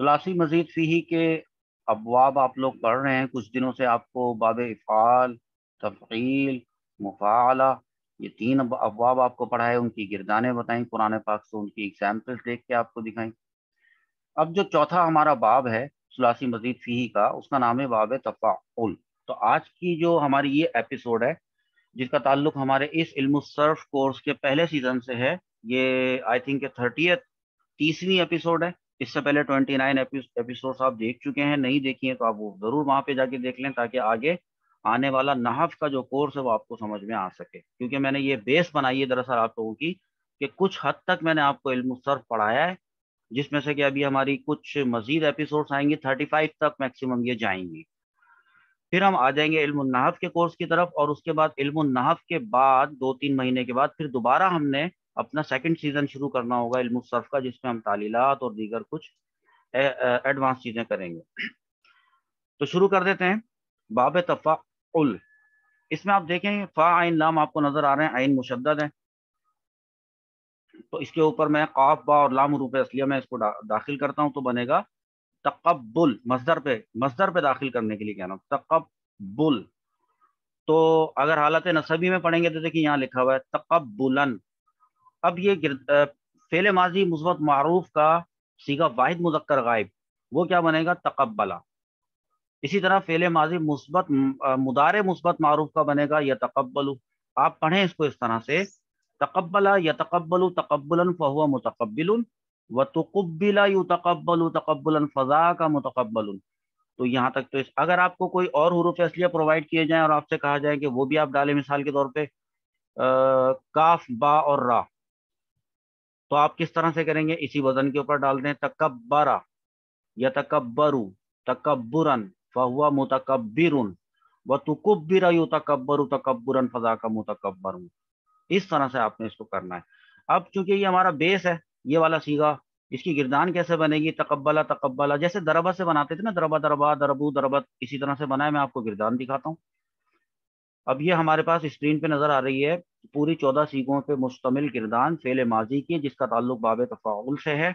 सलासी मजीद फ़ी के अबवाब आप लोग पढ़ रहे हैं कुछ दिनों से आपको बाब इफ़ाल तफ़ील मुफ़ाला ये तीन अबवाब आपको पढ़ाए उनकी गिरदाने बताई पुराने पाक से उनकी एग्जाम्पल्स देख के आपको दिखाई अब जो चौथा हमारा बाब है सलासी मजीद फ़ी का उसका नाम है बाब तफ़ाउल तो आज की जो हमारी ये एपिसोड है जिसका ताल्लुक हमारे इस इल्म कोर्स के पहले सीजन से है ये आई थिंक थर्टी तीसवीं एपिसोड है इससे पहले 29 एपिसोड्स आप देख चुके हैं नहीं देखिए तो आप वो जरूर वहां पे जाके देख लें ताकि आगे आने वाला नहफ का जो कोर्स है वो आपको समझ में आ सके क्योंकि मैंने ये बेस बनाई है दरअसल आप लोगों की कि कुछ हद तक मैंने आपको इल्म सर्फ पढ़ाया है जिसमें से कि अभी हमारी कुछ मजीद एपिसोड्स आएंगे फाइव तक मैक्सिमम ये जाएंगी फिर हम आ जाएंगे इल्म नहफ के कोर्स की तरफ और उसके बाद इल्म नहफ के बाद दो तीन महीने के बाद फिर दोबारा हमने अपना सेकंड सीजन शुरू करना होगा इल्मुसर्फ का जिसमें हम तालीलात और दीगर कुछ एडवांस चीजें करेंगे तो शुरू कर देते हैं बाब तफा उल इसमें आप देखें फ़ा आइन लाम आपको नजर आ रहे हैं आइन मुशद है तो इसके ऊपर मैं काफ बा और लाम रूप असलिया में इसको दा, दाखिल करता हूँ तो बनेगा तकबुल मजदर पे मजदर पे दाखिल करने के लिए कहना तकबुल तो अगर हालत नसबी में पढ़ेंगे तो देखिए यहाँ लिखा हुआ है तकबुलन अब ये फेल माजी मुस्बत मरूफ का सीगा वाहिद मुजक्कर गायब वो क्या बनेगा तकबला इसी तरह फेल माजी मुस्बत मुदार मुस्बत मरूफ का बनेगा या तकबलू आप पढ़ें इसको इस तरह से तकबला या तकबलु तकबुलन फ़हुआ मुतकबिल व तुकबिला यू तकबलु तकबुलन फ़ज़ा का मुतकबल तो यहाँ तक तो इस अगर आपको कोई और हरूफ असलिया प्रोवाइड किए जाए और आपसे कहा जाए कि वो भी आप डालें मिसाल के तौर पर काफ बा और रा तो आप किस तरह से करेंगे इसी वजन के ऊपर डालते हैं तकबरा या तकबरु तकबुरन फहुआ मुतकब्बिरुन व तुकबिर यू तकब्बरु फजा का मुतकबर इस तरह से आपने इसको करना है अब चूंकि ये हमारा बेस है ये वाला सीगा इसकी गिरदान कैसे बनेगी तकबला तकबला जैसे दरबा से बनाते थे ना दरबा दरबा दरबू दरबत इसी तरह से बनाया मैं आपको गिरदान दिखाता हूँ अब ये हमारे पास स्क्रीन पे नजर आ रही है पूरी चौदह सीखों पे मुश्तमिल किरदान फेले माजी की जिसका ताल्लुक बाब तफाउल से है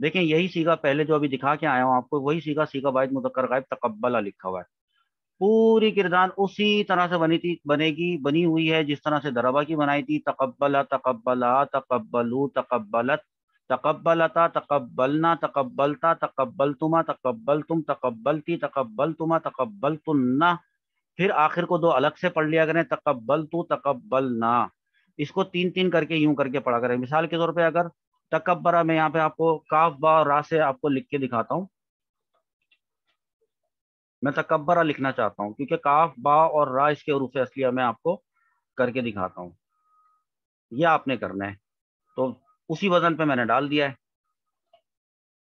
देखें यही सीगा पहले जो अभी दिखा के आया हूँ आपको वही सीगा सीगा बाद मुजक्कर गायब तकबला लिखा हुआ है पूरी किरदान उसी तरह से बनी थी बनेगी बनी हुई है जिस तरह से दरबा की बनाई थी तकबला तकबला तकबलू तकबलत तकबलता तकबलना तकबलता तकबल तुमा तकबल तुम तकबलती तकबल तुमा तकबल तुन्ना फिर आखिर को दो अलग से पढ़ लिया करें तकबल तो तकबल ना इसको तीन तीन करके यूं करके पढ़ा करें मिसाल के तौर पे अगर तकबरा मैं यहाँ पे आपको काफ बा और रा से आपको लिख के दिखाता हूँ मैं तकबरा लिखना चाहता हूँ क्योंकि काफ बा और रा इसके रूफ असलिया मैं आपको करके दिखाता हूँ यह आपने करना है तो उसी वजन पे मैंने डाल दिया है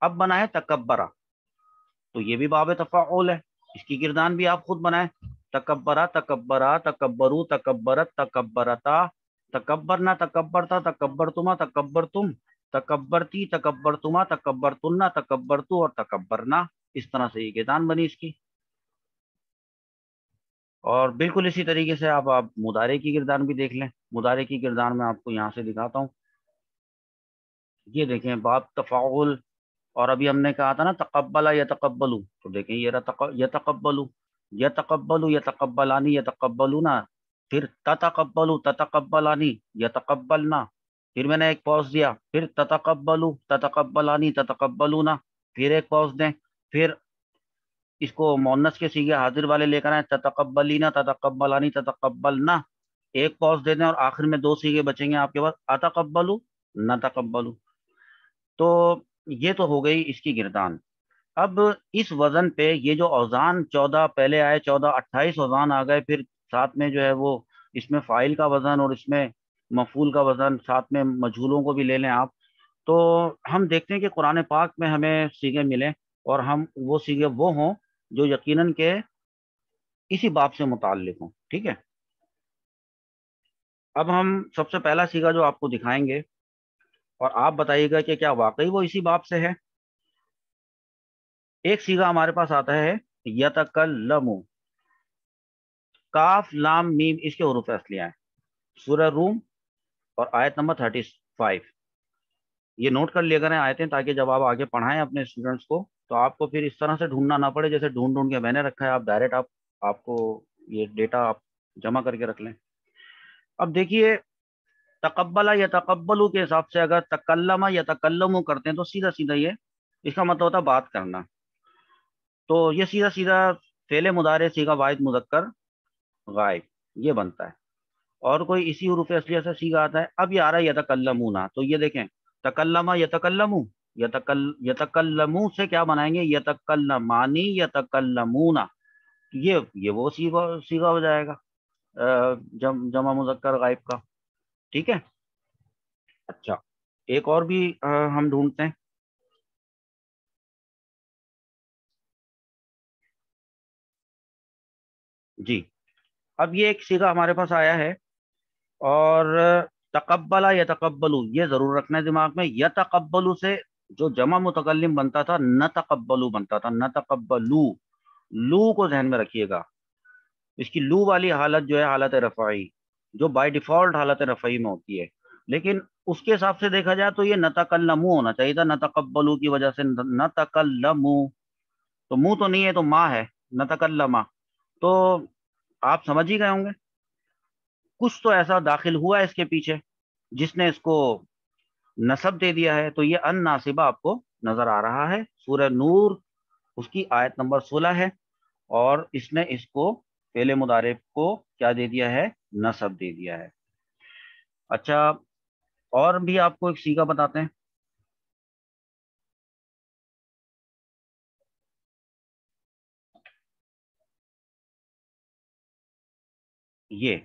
अब बना है तकबरा तो ये भी बाब तफाउल है इसकी किरदान भी आप खुद बनाए तकबरा तकबरा तकबरू तकबरत तकबरता तकबरना तकबरता तकबर तुमा तकबर तुम तकबरती तकबर तुमा तकबर तुन्ना तकबर तू और तकबरना इस तरह से ये गेदान बनी इसकी और बिल्कुल इसी तरीके से आप आप मुदारे की किरदार भी देख लें मुदारे की किरदार में आपको यहाँ से दिखाता हूँ ये देखें बाप तफाउल और अभी हमने कहा था ना तकबला या तकबलू तो देखें ये तक, ये तकबलू यतकबलु यतकबलानी यतकबलूना फिर ततकबलु ततकबलानी यतकबलना फिर मैंने एक पॉज दिया फिर ततकबलु ततकबलानी ना फिर एक पॉज दें फिर इसको मोनस के सीगे हाजिर वाले लेकर आए ततकबलीना ततकबलानी ततकबलना एक पॉज दे दें और आखिर में दो सीगे बचेंगे आपके पास अतकबलु न तकबलु तो ये तो हो गई इसकी गिरदान अब इस वजन पे ये जो औजान चौदह पहले आए चौदह अट्ठाईस औजान आ गए फिर साथ में जो है वो इसमें फाइल का वजन और इसमें मफूल का वजन साथ में मजहूलों को भी ले लें आप तो हम देखते हैं कि कुरान पाक में हमें सीगे मिलें और हम वो सीगे वो हों जो यकीनन के इसी बाप से मुतल हों ठीक है अब हम सबसे पहला सीगा जो आपको दिखाएंगे और आप बताइएगा कि क्या वाकई वो इसी बाप से है एक सीधा हमारे पास आता है यतकल्लमु काफ लाम मीम इसके उर्फ असलियाँ हैं सूर्य रूम और आयत नंबर थर्टी फाइव ये नोट कर लिया करें आयतें ताकि जब आप आगे पढ़ाएं अपने स्टूडेंट्स को तो आपको फिर इस तरह से ढूंढना ना पड़े जैसे ढूंढ ढूंढ के मैंने रखा है आप डायरेक्ट आप आपको ये डेटा आप जमा करके रख लें अब देखिए तकबला या तकबलू के हिसाब से अगर तकल्लमा या तकल्लम करते हैं तो सीधा सीधा ये इसका मतलब होता है बात करना तो ये सीधा सीधा फेले मुदारे सीगा वाहिद मुजक्कर गायब ये बनता है और कोई इसी हरूफ असली से सीगा आता है अब ये आ रहा है ना तो ये देखें तकल्लमा यतकल्लमू यतकल यतकल्लमू से क्या बनाएंगे यतकल्लमानी ना ये ये वो सीगा सीगा हो जाएगा जम जमा मुजक्कर गायब का ठीक है अच्छा एक और भी आ, हम ढूंढते हैं जी अब ये एक सीधा हमारे पास आया है और तकबला या तकबलू ये जरूर रखना है दिमाग में या तकबलू से जो जमा मुतकलम बनता था न तकबलू बनता था न तकबलू लू को जहन में रखिएगा इसकी लू वाली हालत जो है हालत रफ़ाई जो बाय डिफॉल्ट हालत रफ़ाई में होती है लेकिन उसके हिसाब से देखा जाए तो ये न नतकलमू होना चाहिए था तकबलू की वजह से न नतकलमू तो मुंह तो नहीं है तो माँ है न नतकल्लमा तो आप समझ ही गए होंगे कुछ तो ऐसा दाखिल हुआ इसके पीछे जिसने इसको नसब दे दिया है तो ये अन नासिबा आपको नजर आ रहा है सूर्य नूर उसकी आयत नंबर सोलह है और इसने इसको पहले मुदारे को क्या दे दिया है नसब दे दिया है अच्छा और भी आपको एक सीगा बताते हैं ये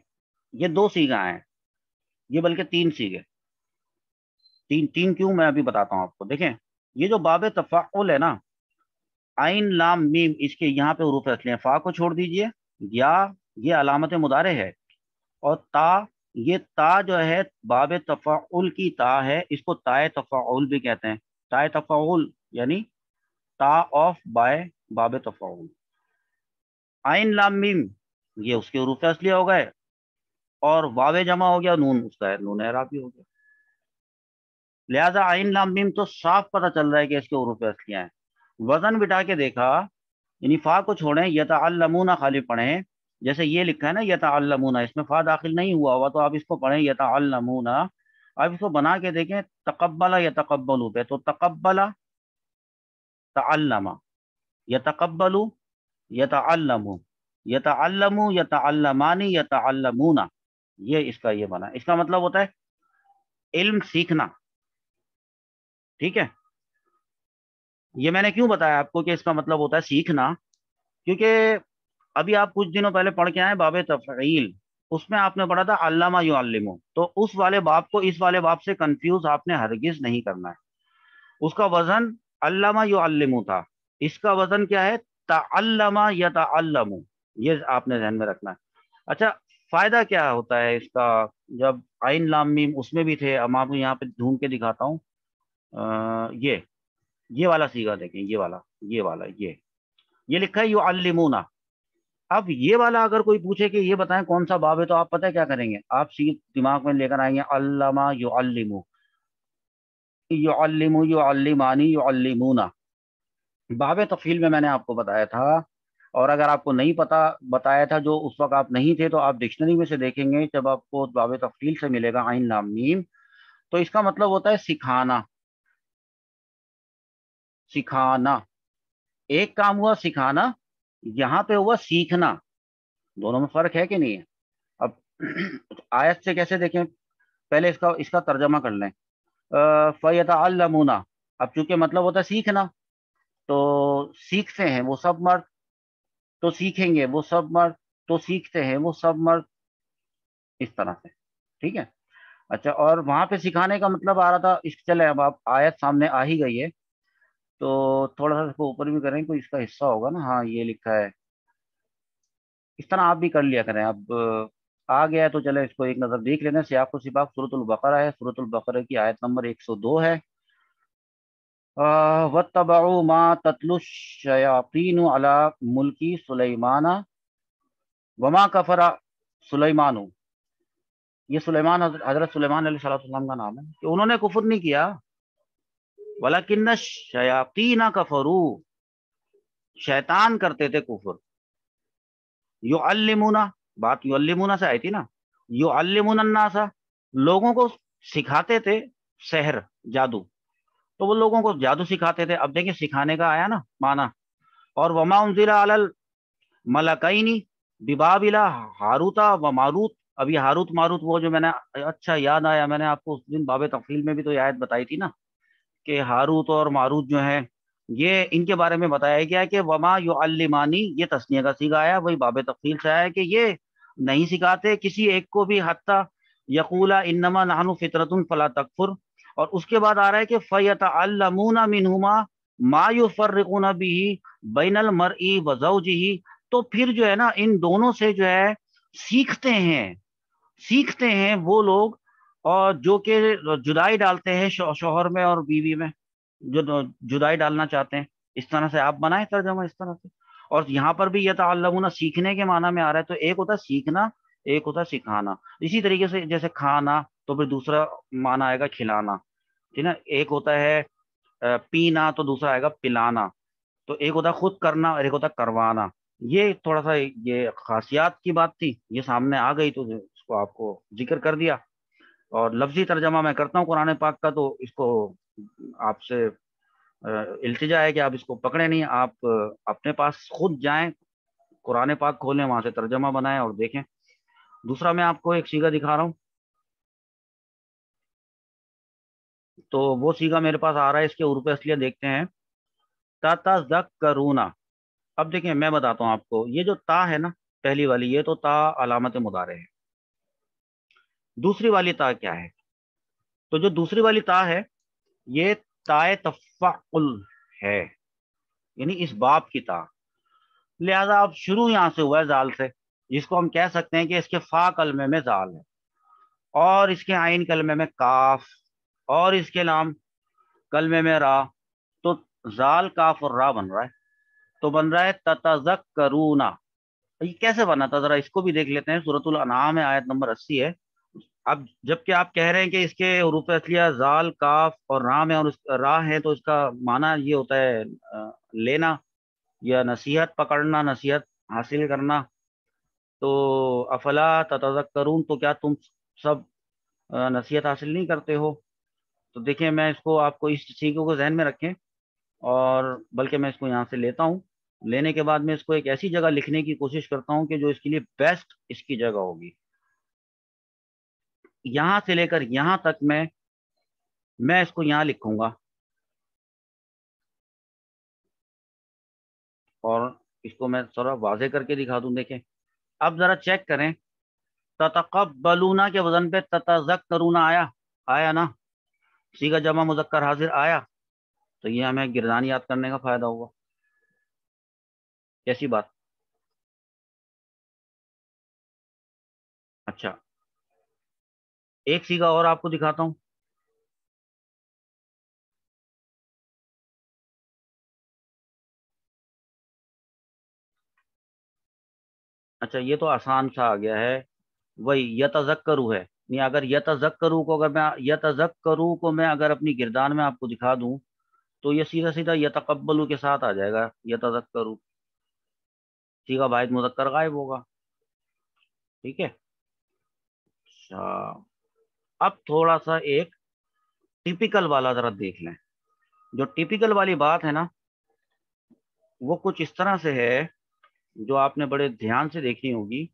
ये दो सीगा हैं ये बल्कि तीन सीगे तीन तीन क्यों मैं अभी बताता हूं आपको देखें ये जो बाब तफाकुल है ना आइन लाम मीम इसके यहाँ पे हरूफ रख लें फा को छोड़ दीजिए या ये अलामत मुदारे है और ता ये ता जो है बाब तफाउल की ता है इसको ताए तफाउल भी कहते हैं ताए तफाउल यानी ता ऑफ बाय बाब तफाउल आइन लाम मीम ये उसके हरूफ असलिया हो गए और वावे जमा हो गया नून उसका है नून भी हो गया लिहाजा आइन लाम तो साफ पता चल रहा है कि इसके हरूफ असलियाँ हैं वजन बिठा के देखा यानी फ़ा को छोड़ें यतालमूना खाली पढ़ें जैसे ये लिखा है ना यतालमूना इसमें फ़ा दाखिल नहीं हुआ हुआ तो आप इसको पढ़ें यतालमूना आप इसको बना के देखें तकबला या तकबलू पे तो तकबला तमा या तकबलू या तमू यतालमु यतालमानी यतालमूना ये इसका ये बना इसका मतलब होता है इल्म सीखना ठीक है ये मैंने क्यों बताया आपको कि इसका मतलब होता है सीखना क्योंकि अभी आप कुछ दिनों पहले पढ़ के आए बाब तफ़ील उसमें आपने पढ़ा था अल्लामा युल्लिमो तो उस वाले बाप को इस वाले बाप से कंफ्यूज आपने हरगिज नहीं करना है उसका वजन अल्लामा युल्लिमो था इसका वजन क्या है तल्लमा या तल्लमो ये आपने जहन में रखना है अच्छा फायदा क्या होता है इसका जब आइन लाम मीम उसमें भी थे अब आपको यहाँ पे ढूंढ के दिखाता हूँ ये ये वाला सीगा देखें ये वाला ये वाला ये ये लिखा है यू अलिमूना अब ये वाला अगर कोई पूछे कि ये बताएं कौन सा बाब है तो आप पता है क्या करेंगे आप सी दिमाग में लेकर आएंगे अल्लामा यू अलिमू यू अलिमू यू अलिमानी यू अलिमूना बाब तफील में मैंने आपको बताया था और अगर आपको नहीं पता बताया था जो उस वक्त आप नहीं थे तो आप डिक्शनरी में से देखेंगे जब आपको बाब तफसील से मिलेगा आइन नाम नीम तो इसका मतलब होता है सिखाना सिखाना एक काम हुआ सिखाना यहाँ पे हुआ सीखना दोनों में फर्क है कि नहीं है अब आयत से कैसे देखें पहले इसका इसका तर्जमा कर लें फ़ैत अब चूंकि मतलब होता है सीखना तो सीखते हैं वो सब मर्द तो सीखेंगे वो सब मर्द तो सीखते हैं वो सब मर्द इस तरह से ठीक है अच्छा और वहां पे सिखाने का मतलब आ रहा था इस चले अब आप आयत सामने आ ही गई है तो थोड़ा सा इसको ऊपर भी करें कोई इसका हिस्सा होगा ना हाँ ये लिखा है इस तरह आप भी कर लिया करें अब आ गया तो चले इसको एक नज़र देख लेना से आपको सिपाक सूरतुल बकरा है सूरतुल बकरा की आयत नंबर 102 है वतबा मा तत्लुशयातीन अला मुल्की सुलेमाना वमा कफरा सुलेमानु ये सुलेमान हजरत सुलेमान सलाम का नाम है कि उन्होंने कुफर नहीं किया वलाकिन शयातीन कफरू शैतान करते थे कुफर यो अल्लिमुना बात यो अल्लिमुना से आई थी ना यो अल्लिमुना सा लोगों को सिखाते थे शहर जादू तो वो लोगों को जादू सिखाते थे अब देखिए सिखाने का आया ना माना और वमा उनजिला अल मलकईनी बिबाबिला हारूता व मारूत अभी हारूत मारूत वो जो मैंने अच्छा याद आया मैंने आपको उस दिन बाब तफील में भी तो आयत बताई थी ना कि हारूत और मारूत जो है ये इनके बारे में बताया गया है कि वमा यो अलिमानी ये तस्निया का सीखा आया वही बाब तफील से आया कि ये नहीं सिखाते किसी एक को भी हत्या यकूला इन्नमा नहानु फितरतुन फला तकफुर और उसके बाद आ रहा है कि फ़ैत अलमूना मिनहुमा मायु फ़र्रकूना भी बैनल मर ई वजौजी तो फिर जो है ना इन दोनों से जो है सीखते हैं सीखते हैं वो लोग और जो कि जुदाई डालते हैं शोहर में और बीवी में जो जुदाई डालना चाहते हैं इस तरह से आप बनाए तर्जमा इस तरह से और यहाँ पर भी यह तलमुना सीखने के माना में आ रहा है तो एक होता है सीखना एक होता है सिखाना इसी तरीके से जैसे खाना तो फिर दूसरा माना आएगा खिलाना ठीक है एक होता है पीना तो दूसरा आएगा पिलाना तो एक होता खुद करना और एक होता करवाना ये थोड़ा सा ये खासियत की बात थी ये सामने आ गई तो इसको आपको जिक्र कर दिया और लफ्जी तर्जमा मैं करता हूँ कुरान पाक का तो इसको आपसे इल्तजा है कि आप इसको पकड़े नहीं आप अपने पास खुद जाएं कुरान पाक खोलें वहां से तर्जमा बनाएं और देखें दूसरा मैं आपको एक सीगा दिखा रहा हूँ तो वो सीगा मेरे पास आ रहा है इसके उर्फ असलिया देखते हैं ताता जक करूना अब देखिए मैं बताता हूँ आपको ये जो ता है ना पहली वाली ये तो ता अलामत मुदारे है दूसरी वाली ता क्या है तो जो दूसरी वाली ता है ये ताए तफ़ाउल है यानी इस बाप की ता लिहाजा अब शुरू यहां से हुआ है जाल से जिसको हम कह सकते हैं कि इसके फा कलमे में जाल है और इसके आइन कलमे में काफ और इसके नाम कलमे में रा तो जाल काफ और रा बन रहा है तो बन रहा है ततजक करूना ये कैसे बना था जरा इसको भी देख लेते हैं सूरतुल अनाम है आयत नंबर अस्सी है अब जबकि आप कह रहे हैं कि इसके रूप असलिया जाल काफ और राम है और राह रा है तो इसका माना ये होता है लेना या नसीहत पकड़ना नसीहत हासिल करना तो अफला ततजक करून तो क्या तुम सब नसीहत हासिल नहीं करते हो तो देखिए मैं इसको आपको इस सीखों को जहन में रखें और बल्कि मैं इसको यहाँ से लेता हूँ लेने के बाद मैं इसको एक ऐसी जगह लिखने की कोशिश करता हूँ कि जो इसके लिए बेस्ट इसकी जगह होगी यहाँ से लेकर यहाँ तक मैं मैं इसको यहाँ लिखूंगा और इसको मैं थोड़ा वाजे करके दिखा दूं देखें अब जरा चेक करें ततकबलूना के वजन पे ततजक करूना आया आया ना सी का जमा मुजक्कर हाजिर आया तो ये हमें गिरदान याद करने का फायदा हुआ कैसी बात अच्छा एक का और आपको दिखाता हूं अच्छा ये तो आसान सा आ गया है वही यतजक्करु है मैं अगर यतजक करूँ को अगर मैं यतजक करूँ को मैं अगर अपनी किरदार में आपको दिखा दूँ तो ये सीधा सीधा यतकबलू के साथ आ जाएगा यतजक करूँ ठीक है भाई मुजक्कर गायब होगा ठीक है अच्छा अब थोड़ा सा एक टिपिकल वाला ज़रा देख लें जो टिपिकल वाली बात है ना वो कुछ इस तरह से है जो आपने बड़े ध्यान से देखी होगी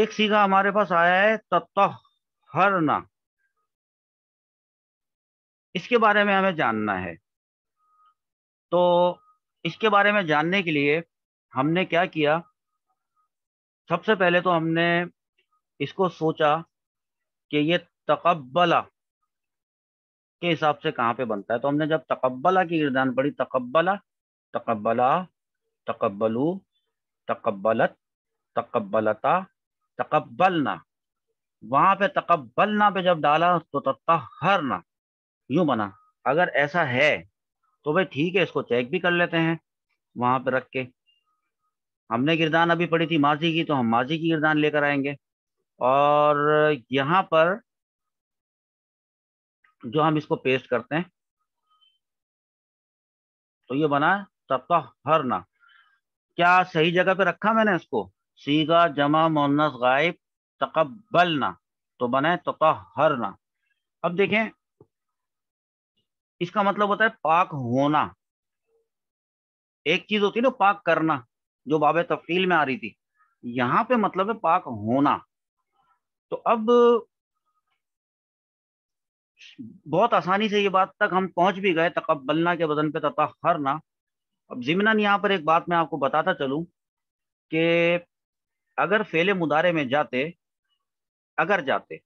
एक सीधा हमारे पास आया है तत्हरना इसके बारे में हमें जानना है तो इसके बारे में जानने के लिए हमने क्या किया सबसे पहले तो हमने इसको सोचा कि ये तकबला के हिसाब से कहाँ पे बनता है तो हमने जब तकबला की गिरदान पढ़ी तकबला तकबला तकबलू तकबलत तकबलता तकबलना वहां पे तकबलना पे जब डाला तो तत्हरना यूं बना अगर ऐसा है तो भाई ठीक है इसको चेक भी कर लेते हैं वहां पे रख के हमने गिरदान अभी पड़ी थी माजी की तो हम माजी की गिरदान लेकर आएंगे और यहाँ पर जो हम इसको पेस्ट करते हैं तो ये बना तत्ता हरना क्या सही जगह पे रखा मैंने इसको सीगा जमा मोनस गायब तकबल ना तो बने ना अब देखें इसका मतलब होता है पाक होना एक चीज होती है ना पाक करना जो बाब तफकील में आ रही थी यहां पे मतलब है पाक होना तो अब बहुत आसानी से ये बात तक हम पहुंच भी गए तकबलना के बदन पे तथा हरना अब जिमनन यहाँ पर एक बात मैं आपको बताता चलूं कि अगर फेले मुदारे में जाते अगर जाते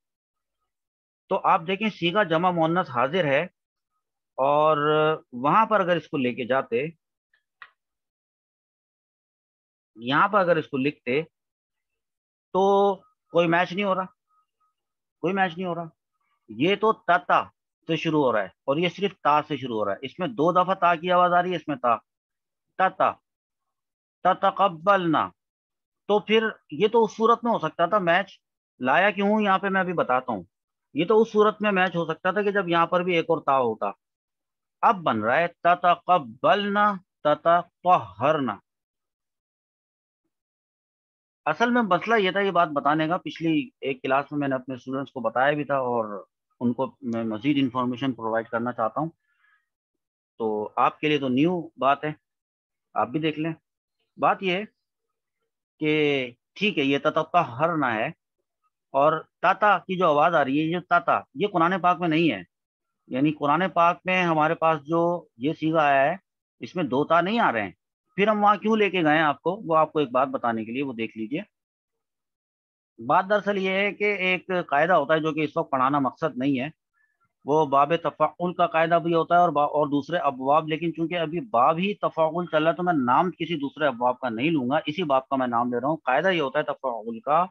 तो आप देखें सीगा जमा मोहनस हाजिर है और वहां पर अगर इसको लेके जाते यहां पर अगर इसको लिखते तो कोई मैच नहीं हो रहा कोई मैच नहीं हो रहा ये तो ता से शुरू हो रहा है और ये सिर्फ ता से शुरू हो रहा है इसमें दो दफा ता की आवाज आ रही है इसमें ता ताता तकबल ना तो फिर ये तो उस सूरत में हो सकता था मैच लाया क्यों हूँ यहाँ पे मैं अभी बताता हूँ ये तो उस सूरत में मैच हो सकता था कि जब यहाँ पर भी एक और ता होता अब बन रहा है तता कबलना तता पहरना असल में मसला ये था ये बात बताने का पिछली एक क्लास में मैंने अपने स्टूडेंट्स को बताया भी था और उनको मैं मजीद इंफॉर्मेशन प्रोवाइड करना चाहता हूँ तो आपके लिए तो न्यू बात है आप भी देख लें बात यह है कि ठीक है ये तत का ना है और ताता की जो आवाज़ आ रही है ये ताता ये कुरान पाक में नहीं है यानी कुरान पाक में हमारे पास जो ये सीधा आया है इसमें दो ता नहीं आ रहे हैं फिर हम वहाँ क्यों लेके गए आपको वो आपको एक बात बताने के लिए वो देख लीजिए बात दरअसल ये है कि एक कायदा होता है जो कि इस वक्त पढ़ाना मकसद नहीं है वो बाब तफ़ाउल का कायदा भी होता है और और दूसरे अबवाब लेकिन चूंकि अभी बाब ही तफ़ाउल चल रहा है तो मैं नाम किसी दूसरे अबवाब का नहीं लूंगा इसी बाब का मैं नाम ले रहा हूँ कायदा ये होता है तफ़ाउल का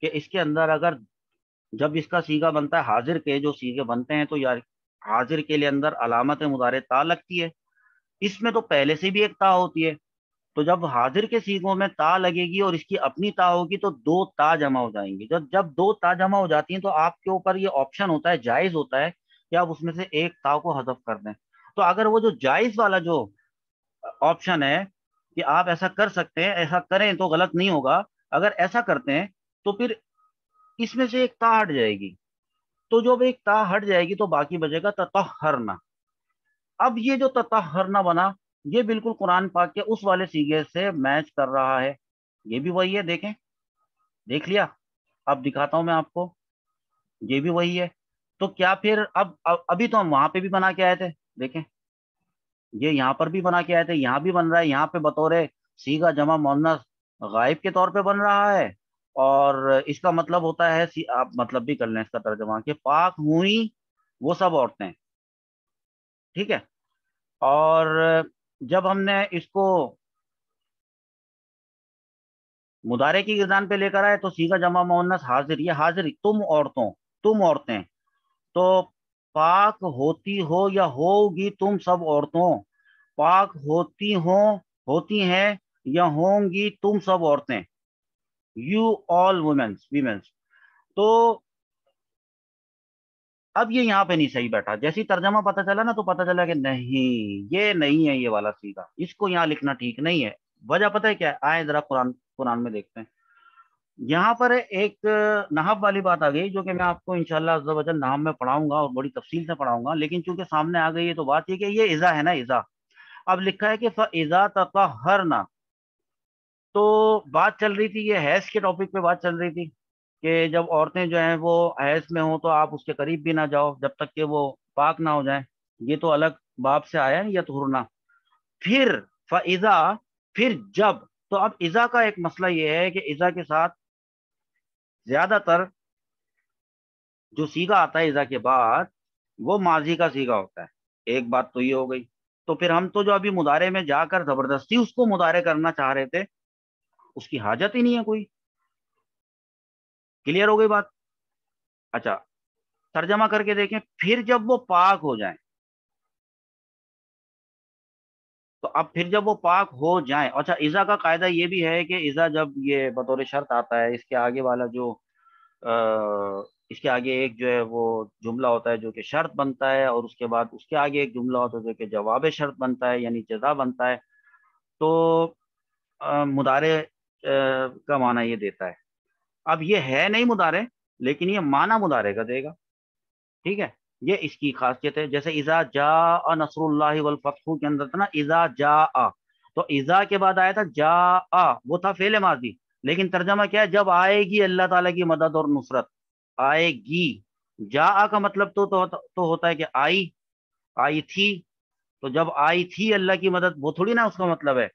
कि इसके अंदर अगर जब इसका सीगा बनता है हाजिर के जो सीगे बनते हैं तो यार हाजिर के लिए अंदर अलामत मुदारे ता लगती है इसमें तो पहले से भी एक ता होती है तो जब हाजिर के सीगों में ता लगेगी और इसकी अपनी ता होगी तो दो ता जमा हो जाएंगी जब जब दो ता जमा हो जाती हैं तो आपके ऊपर ये ऑप्शन होता है जायज़ होता है कि आप उसमें से एक ताव को हजफ कर दें तो अगर वो जो जायज वाला जो ऑप्शन है कि आप ऐसा कर सकते हैं ऐसा करें तो गलत नहीं होगा अगर ऐसा करते हैं तो फिर इसमें से एक ता हट जाएगी तो जब एक ता हट जाएगी तो बाकी बचेगा ततहरना अब ये जो ततहरना बना ये बिल्कुल कुरान पाक के उस वाले सीगे से मैच कर रहा है ये भी वही है देखें देख लिया अब दिखाता हूं मैं आपको ये भी वही है तो क्या फिर अब, अब अभी तो हम वहां पे भी बना के आए थे देखें ये यहाँ पर भी बना के आए थे यहाँ भी बन रहा है यहाँ पे बतौर सीगा जमा मोनस गायब के तौर पे बन रहा है और इसका मतलब होता है आप मतलब भी कर लें इसका तर्जमा कि पाक हुई वो सब औरतें ठीक है और जब हमने इसको मुदारे की गिरदान पे लेकर आए तो सीधा जमा मोहनस हाजिर ये हाजिर तुम औरतों तुम औरतें तो पाक होती हो या होगी तुम सब औरतों पाक होती हो होती हैं या होंगी तुम सब औरतें यू ऑल वुमेन्स वीमेन्स तो अब ये यहाँ पे नहीं सही बैठा जैसी तर्जमा पता चला ना तो पता चला कि नहीं ये नहीं है ये वाला सीधा इसको यहाँ लिखना ठीक नहीं है वजह पता है क्या आए जरा कुरान कुरान में देखते हैं यहाँ पर एक नहब वाली बात आ गई जो कि मैं आपको इनशाला नाम में पढ़ाऊंगा और बड़ी तफसील से पढ़ाऊंगा लेकिन चूंकि सामने आ गई है तो बात यह कि ये ईजा है ना ईजा अब लिखा है कि फजा तथा हर ना तो बात चल रही थी ये हैस के टॉपिक पे बात चल रही थी कि जब औरतें जो हैं वो हैस में हो तो आप उसके करीब भी ना जाओ जब तक कि वो पाक ना हो जाए ये तो अलग बाप से आया है या तुरना फिर फ़ाइज़ा फिर जब तो अब इज़ा का एक मसला ये है कि इज़ा के साथ ज्यादातर जो सीगा आता है ईजा के बाद वो माजी का सीगा होता है एक बात तो ये हो गई तो फिर हम तो जो अभी मुदारे में जाकर जबरदस्ती उसको मुदारे करना चाह रहे थे उसकी हाजत ही नहीं है कोई क्लियर हो गई बात अच्छा तर्जमा करके देखें फिर जब वो पाक हो जाए तो अब फिर जब वो पाक हो जाए अच्छा ईज़ा का कायदा ये भी है कि ईजा जब ये बतौर शर्त आता है इसके आगे वाला जो आ, इसके आगे एक जो है वो जुमला होता है जो कि शर्त बनता है और उसके बाद उसके आगे एक जुमला होता है जो कि जवाब शर्त बनता है यानी जजा बनता है तो आ, मुदारे आ, का माना ये देता है अब ये है नहीं मुदारे लेकिन ये माना मुदारे का देगा ठीक है ये इसकी खासियत है जैसे इज़ा जा नसरुल्लाफ़ू के अंदर था ना इज़ा जा आ तो इज़ा के बाद आया था जा आ वो था फेले माजी लेकिन तर्जमा क्या है जब आएगी अल्लाह ताला की मदद और नुसरत आएगी जा आ का मतलब तो, तो, तो होता है कि आई आई थी तो जब आई थी अल्लाह की मदद वो थोड़ी ना उसका मतलब है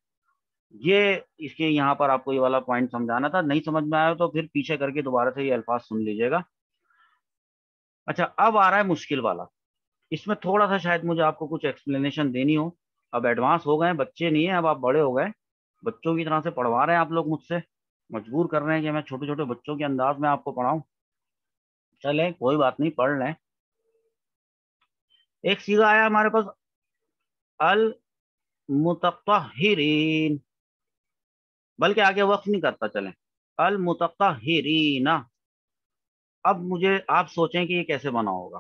ये इसके यहाँ पर आपको ये वाला पॉइंट समझाना था नहीं समझ में आया तो फिर पीछे करके दोबारा से ये अल्फाज सुन लीजिएगा अच्छा अब आ रहा है मुश्किल वाला इसमें थोड़ा सा शायद मुझे आपको कुछ एक्सप्लेनेशन देनी हो अब एडवांस हो गए बच्चे नहीं है अब आप बड़े हो गए बच्चों की तरह से पढ़वा रहे हैं आप लोग मुझसे मजबूर कर रहे हैं कि मैं छोटे छोटे बच्चों के अंदाज में आपको पढ़ाऊं चले कोई बात नहीं पढ़ लें एक सीधा आया हमारे पास अल मुतरीन बल्कि आगे वक्त नहीं करता चले अल मुतरीना अब मुझे आप सोचें कि ये कैसे बना होगा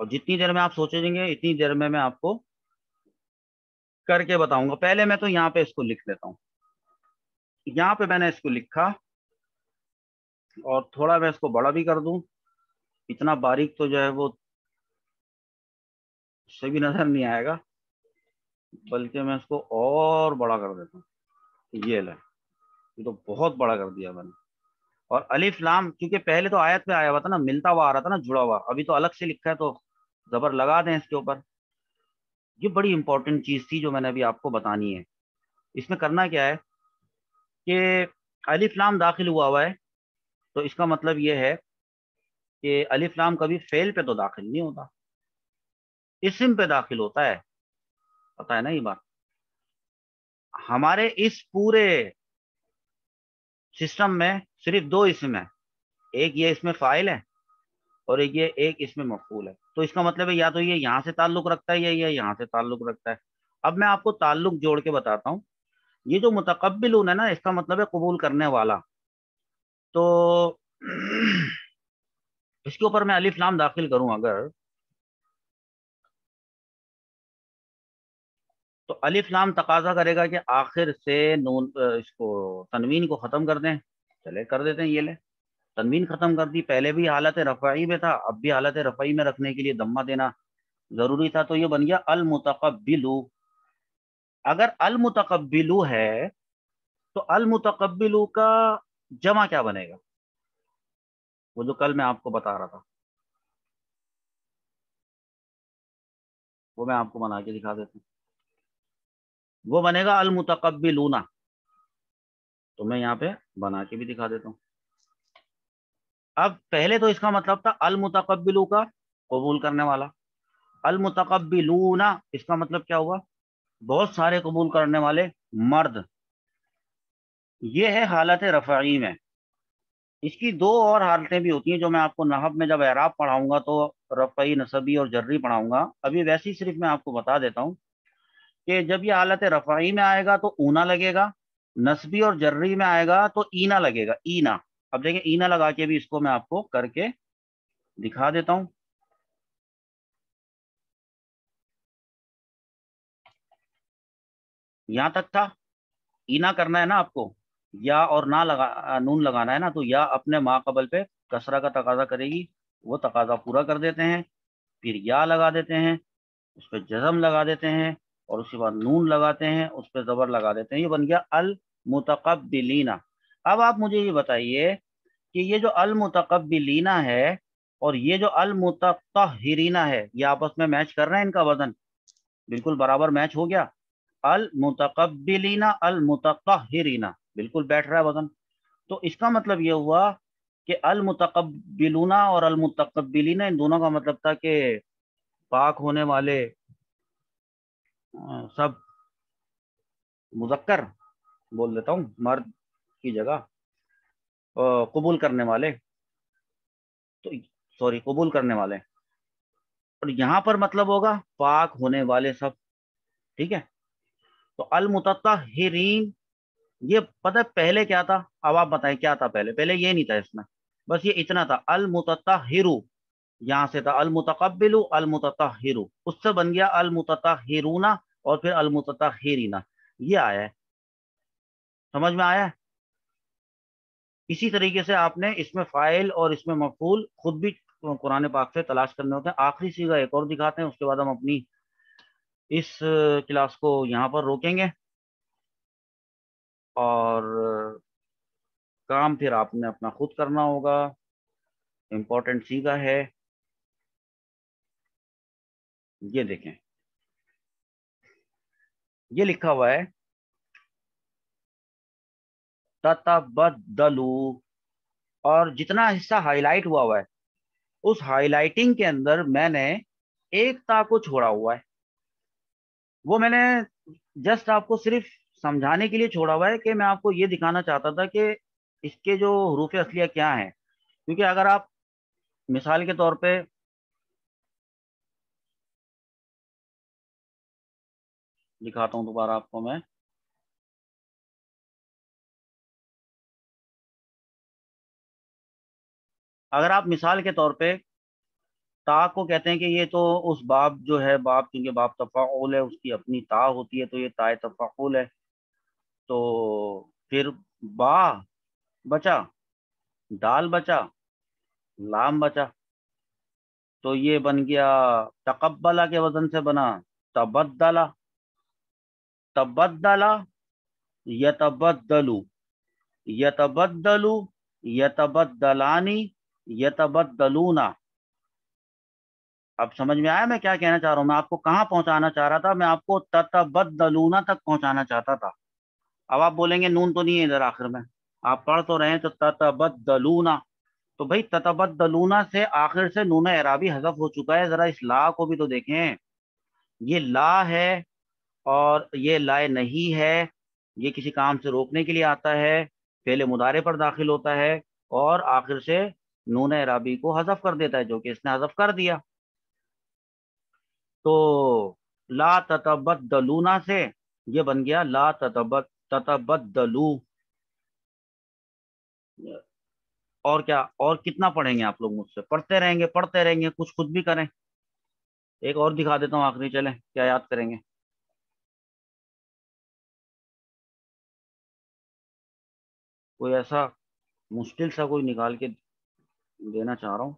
और जितनी देर में आप सोचेंगे इतनी देर में मैं आपको करके बताऊंगा पहले मैं तो यहां पे इसको लिख लेता हूं यहां पे मैंने इसको लिखा और थोड़ा मैं इसको बड़ा भी कर दूं इतना बारीक तो जो है वो उससे भी नजर नहीं आएगा बल्कि मैं इसको और बड़ा कर देता हूँ ये ले तो बहुत बड़ा कर दिया मैंने और अलिफ लाम क्योंकि पहले तो आयत में आया हुआ था ना मिलता हुआ आ रहा था ना जुड़ा हुआ अभी तो अलग से लिखा है तो जबर लगा दें इसके ऊपर ये बड़ी इंपॉर्टेंट चीज़ थी जो मैंने अभी आपको बतानी है इसमें करना क्या है कि अलिफ लाम दाखिल हुआ हुआ है तो इसका मतलब ये है कि अलिफ लाम कभी फेल पे तो दाखिल नहीं होता इसम पे दाखिल होता है पता है ना ये बात हमारे इस पूरे सिस्टम में सिर्फ दो इसम है एक ये इसमें फाइल है और एक ये एक इसमें मकबूल है तो इसका मतलब है या तो ये यहाँ से ताल्लुक रखता है या ये यहाँ से ताल्लुक रखता है अब मैं आपको ताल्लुक जोड़ के बताता हूँ ये जो मुतकबिल है ना इसका मतलब है कबूल करने वाला तो इसके ऊपर मैं अलिफ नाम दाखिल करूँ अगर तो अलिफ लाम तकाजा करेगा कि आखिर से नून इसको तनवीन को ख़त्म कर दें चले कर देते हैं ये ले तनवीन ख़त्म कर दी पहले भी हालत रफ़ाई में था अब भी हालत रफ़ाई में रखने के लिए दम्मा देना ज़रूरी था तो ये बन गया अलमुतकबिलू अगर अलमुतकबिलू है तो अलमुतकबिलू का जमा क्या बनेगा वो जो कल मैं आपको बता रहा था वो मैं आपको बना के दिखा देता हूँ वो बनेगा अल लूना तो मैं यहाँ पे बना के भी दिखा देता हूँ अब पहले तो इसका मतलब था अल मुतकबिलू का कबूल करने वाला अल लूना इसका मतलब क्या हुआ बहुत सारे कबूल करने वाले मर्द ये है हालत रफाई में इसकी दो और हालतें भी होती हैं जो मैं आपको नहब में जब एराब पढ़ाऊंगा तो रफ़ी नसबी और जर्री पढ़ाऊंगा अभी वैसे ही सिर्फ मैं आपको बता देता हूँ कि जब ये हालत रफाई में आएगा तो ऊना लगेगा नस्बी और जर्री में आएगा तो ईना लगेगा ईना अब देखिए ईना लगा के भी इसको मैं आपको करके दिखा देता हूं यहां तक था ईना करना है ना आपको या और ना लगा नून लगाना है ना तो या अपने कबल पे कसरा का तकाजा करेगी वो तकाजा पूरा कर देते हैं फिर या लगा देते हैं उस पर जजम लगा देते हैं और उसके बाद नून लगाते हैं उस पर ज़बर लगा देते हैं ये बन गया अल मुतकबिलीना अब आप मुझे ये बताइए कि ये जो अल मुतकबिलीना है और ये जो अल मुतहरीना है ये आपस में मैच कर रहे हैं इनका वजन बिल्कुल बराबर मैच हो गया अल मुतकबिलीना अल मुतहरीना बिल्कुल बैठ रहा है वजन तो इसका मतलब ये हुआ कि अल मुतकबिलूना और अल मुतकबिलीना इन दोनों का मतलब था कि पाक होने वाले हाँ, सब मुजक्कर बोल देता हूँ मर्द की जगह कबूल करने वाले तो सॉरी कबूल करने वाले और यहाँ पर मतलब होगा पाक होने वाले सब ठीक है तो हिरीन ये पता पहले क्या था अब आप बताएं क्या था पहले पहले ये नहीं था इसमें बस ये इतना था हिरू यहाँ से था अलमुतकबिलु अलमुतहिरु उससे बन गया अलमुतहिरूना और फिर अलमुतहिरीना ये आया है समझ में आया इसी तरीके से आपने इसमें फ़ाइल और इसमें मफूल खुद भी कुरान पाक से तलाश करने होते हैं आखिरी सीधा एक और दिखाते हैं उसके बाद हम अपनी इस क्लास को यहाँ पर रोकेंगे और काम फिर आपने अपना खुद करना होगा इम्पोर्टेंट सीगा है ये देखें ये लिखा हुआ है ततबदलू और जितना हिस्सा हाईलाइट हुआ हुआ है उस हाईलाइटिंग के अंदर मैंने एकता को छोड़ा हुआ है वो मैंने जस्ट आपको सिर्फ समझाने के लिए छोड़ा हुआ है कि मैं आपको ये दिखाना चाहता था कि इसके जो हरूफ असलिया क्या हैं क्योंकि अगर आप मिसाल के तौर पे दिखाता हूँ दोबारा आपको मैं अगर आप मिसाल के तौर पे ता को कहते हैं कि ये तो उस बाप जो है बाप क्योंकि बाप तफ़ाउल है उसकी अपनी ता होती है तो ये ताए तफ़ाउल है तो फिर बा बचा दाल बचा लाम बचा तो ये बन गया तकबला के वजन से बना तबदला तबदला यतबद्दलू यतबद्दलू यतबदलानी यतबदलूना अब समझ में आया मैं क्या कहना चाह रहा हूं मैं आपको कहाँ पहुंचाना चाह रहा था मैं आपको ततबद्दलूना तक पहुंचाना चाहता था अब आप बोलेंगे नून तो नहीं है इधर आखिर में आप पढ़ तो रहे हैं तो ततबद्दलूना तो भाई ततबद्दलूना से आखिर से नून एराबी हजफ हो चुका है जरा इस ला को भी तो देखें ये ला है और ये लाए नहीं है ये किसी काम से रोकने के लिए आता है पहले मुदारे पर दाखिल होता है और आखिर से नून अराबी को हजफ कर देता है जो कि इसने हजफ कर दिया तो ला ततबत दलूना से ये बन गया ला ततबत ततबत दलू और क्या और कितना पढ़ेंगे आप लोग मुझसे पढ़ते रहेंगे पढ़ते रहेंगे कुछ खुद भी करें एक और दिखा देता हूँ आखिरी चले क्या याद करेंगे कोई ऐसा मुश्किल सा कोई निकाल के देना चाह रहा हूँ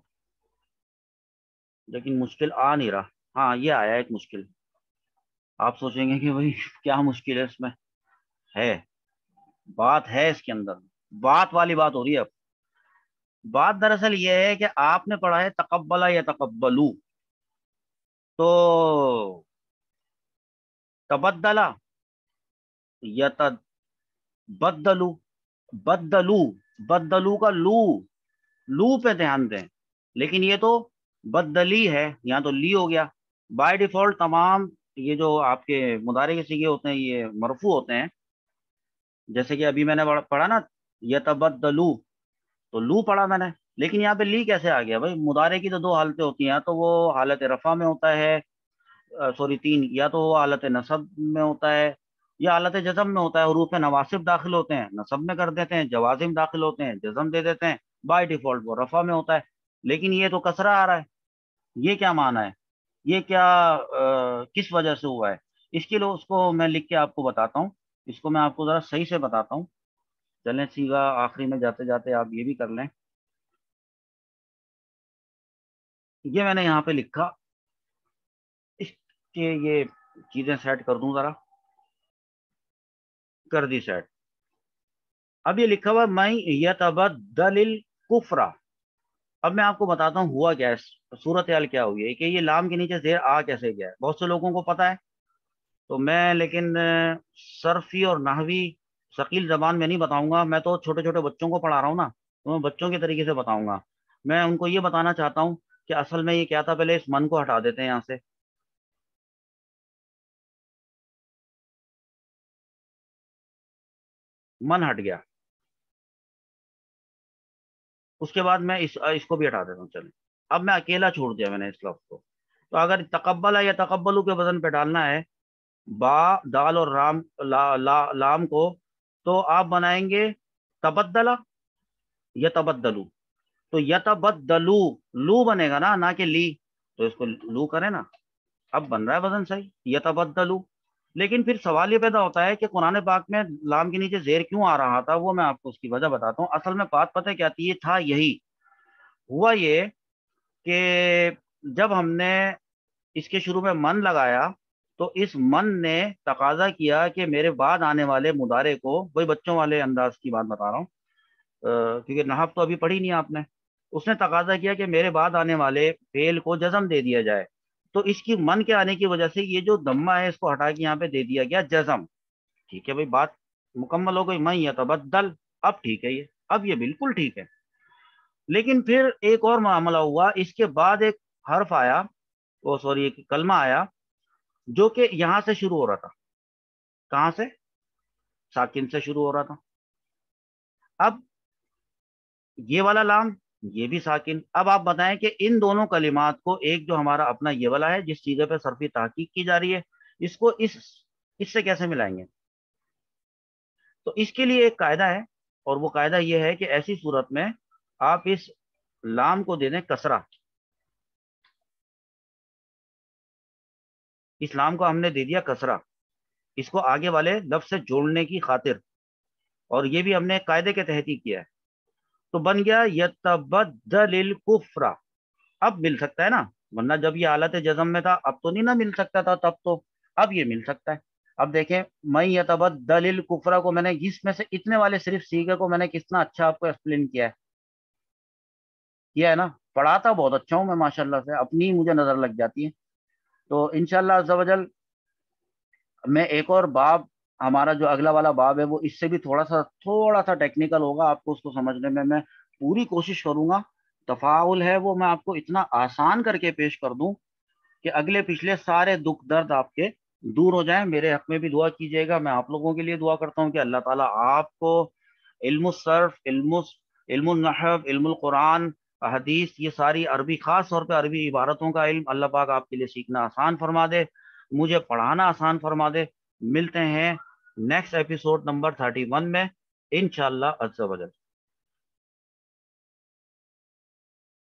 लेकिन मुश्किल आ नहीं रहा हाँ ये आया एक मुश्किल आप सोचेंगे कि भाई क्या मुश्किल है इसमें है बात है इसके अंदर बात वाली बात हो रही है अब बात दरअसल ये है कि आपने पढ़ा है तकबला या तकबलू तो तबदला या तबदलू बदलू बदलू का लू लू पे ध्यान दें लेकिन ये तो बदली है यहाँ तो ली हो गया बाय डिफॉल्ट तमाम ये जो आपके मुदारे के सीखे होते हैं ये मरफू होते हैं जैसे कि अभी मैंने पढ़ा ना ये बदलू तो लू पढ़ा मैंने लेकिन यहाँ पे ली कैसे आ गया भाई मुदारे की तो दो हालतें होती हैं या तो वो हालत रफा में होता है सॉरी तीन या तो वो हालत नसब में होता है ये हालत जजम में होता है हरूफ नवासिब दाखिल होते हैं नसब में कर देते हैं जवाजिम दाखिल होते हैं जजम दे देते हैं बाय डिफॉल्ट वो रफा में होता है लेकिन ये तो कसरा आ रहा है ये क्या माना है ये क्या आ, किस वजह से हुआ है इसके लिए उसको मैं लिख के आपको बताता हूँ इसको मैं आपको ज़रा सही से बताता हूँ चलें सीधा आखिरी में जाते जाते आप ये भी कर लें ये मैंने यहाँ पे लिखा इसके ये चीज़ें सेट कर दूँ ज़रा कर दी सेट अब ये लिखा हुआ मैं दलिल कुफरा अब मैं आपको बताता हूँ हुआ क्या है सूरत हाल क्या हुई है कि ये लाम के नीचे जेर आ कैसे गया है बहुत से लोगों को पता है तो मैं लेकिन सरफी और नाहवी शकील जबान में नहीं बताऊंगा मैं तो छोटे छोटे बच्चों को पढ़ा रहा हूँ ना तो मैं बच्चों के तरीके से बताऊंगा मैं उनको ये बताना चाहता हूँ कि असल में ये क्या था पहले इस मन को हटा देते हैं यहाँ से मन हट गया उसके बाद मैं इस इसको भी हटा देता हूँ चले अब मैं अकेला छोड़ दिया मैंने इस लफ्ज़ को तो अगर तकबला या तकबलू के वजन पे डालना है बा दाल और राम ला, ला, लाम को तो आप बनाएंगे तबदला या तबदलू तो यतबद्दलू लू बनेगा ना ना कि ली तो इसको लू करें ना अब बन रहा है वजन सही यतबद्दलू लेकिन फिर सवाल ये पैदा होता है कि कुरान पाक में लाम के नीचे जेर क्यों आ रहा था वो मैं आपको उसकी वजह बताता हूँ असल में बात पता क्या थी था यही हुआ ये कि जब हमने इसके शुरू में मन लगाया तो इस मन ने तकाजा किया कि मेरे बाद आने वाले मुदारे को वही बच्चों वाले अंदाज की बात बता रहा हूँ क्योंकि नहब तो अभी पढ़ी नहीं आपने उसने तकाजा किया कि मेरे बाद आने वाले फेल को जजम दे दिया जाए तो इसकी मन के आने की वजह से ये जो दम्मा है इसको हटा के यहाँ पे दे दिया गया जजम ठीक है भाई बात मुकम्मल हो गई मई या तबद्दल तो अब ठीक है ये अब ये बिल्कुल ठीक है लेकिन फिर एक और मामला हुआ इसके बाद एक हर्फ आया वो सॉरी एक कलमा आया जो कि यहां से शुरू हो रहा था कहां से साकिन से शुरू हो रहा था अब ये वाला लाम ये भी साकिन अब आप बताएं कि इन दोनों कलिमात को एक जो हमारा अपना ये वाला है जिस चीज़ पर सरफी तहकीक की जा रही है इसको इस इससे कैसे मिलाएंगे तो इसके लिए एक कायदा है और वो कायदा यह है कि ऐसी सूरत में आप इस लाम को दे दें कसरा इस लाम को हमने दे दिया कसरा इसको आगे वाले लफ्ज से जोड़ने की खातिर और ये भी हमने कायदे के तहत ही किया है तो बन गया यतबदलिल कुफरा अब मिल सकता है ना वरना जब ये हालत जजम में था अब तो नहीं ना मिल सकता था तब तो अब ये मिल सकता है अब देखें मई यतबदलिल कुफरा को मैंने इसमें से इतने वाले सिर्फ सीखे को मैंने कितना अच्छा आपको एक्सप्लेन किया है किया है ना पढ़ाता बहुत अच्छा हूं मैं माशाल्लाह से अपनी मुझे नज़र लग जाती है तो इनशाला मैं एक और बाब हमारा जो अगला वाला बाब है वो इससे भी थोड़ा सा थोड़ा सा टेक्निकल होगा आपको उसको समझने में मैं पूरी कोशिश करूंगा तफाउल है वो मैं आपको इतना आसान करके पेश कर दूं कि अगले पिछले सारे दुख दर्द आपके दूर हो जाए मेरे हक में भी दुआ कीजिएगा मैं आप लोगों के लिए दुआ करता हूँ कि अल्लाह ताला आपको इल्मसर्फ इल्मनहब इल्मुलकुरान हदीस ये सारी अरबी ख़ास तौर पर अरबी इबारतों का इल्म अल्लाह पाक आपके लिए सीखना आसान फरमा दे मुझे पढ़ाना आसान फरमा दे मिलते हैं next episode number thirty one में इनशाला अज्जा